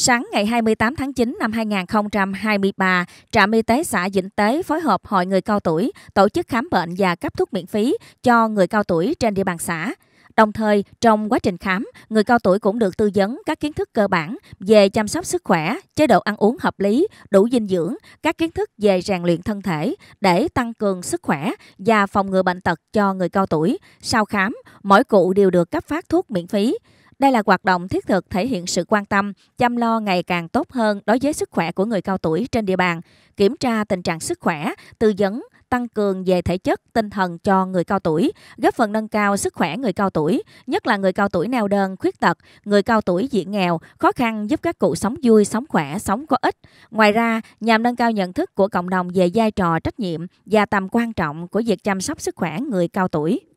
Sáng ngày 28 tháng 9 năm 2023, Trạm Y tế xã Vĩnh Tế phối hợp Hội người cao tuổi tổ chức khám bệnh và cấp thuốc miễn phí cho người cao tuổi trên địa bàn xã. Đồng thời, trong quá trình khám, người cao tuổi cũng được tư vấn các kiến thức cơ bản về chăm sóc sức khỏe, chế độ ăn uống hợp lý, đủ dinh dưỡng, các kiến thức về rèn luyện thân thể để tăng cường sức khỏe và phòng ngừa bệnh tật cho người cao tuổi. Sau khám, mỗi cụ đều được cấp phát thuốc miễn phí. Đây là hoạt động thiết thực thể hiện sự quan tâm, chăm lo ngày càng tốt hơn đối với sức khỏe của người cao tuổi trên địa bàn, kiểm tra tình trạng sức khỏe, tư vấn, tăng cường về thể chất, tinh thần cho người cao tuổi, góp phần nâng cao sức khỏe người cao tuổi, nhất là người cao tuổi neo đơn, khuyết tật, người cao tuổi diện nghèo, khó khăn giúp các cụ sống vui, sống khỏe, sống có ích. Ngoài ra, nhằm nâng cao nhận thức của cộng đồng về vai trò trách nhiệm và tầm quan trọng của việc chăm sóc sức khỏe người cao tuổi.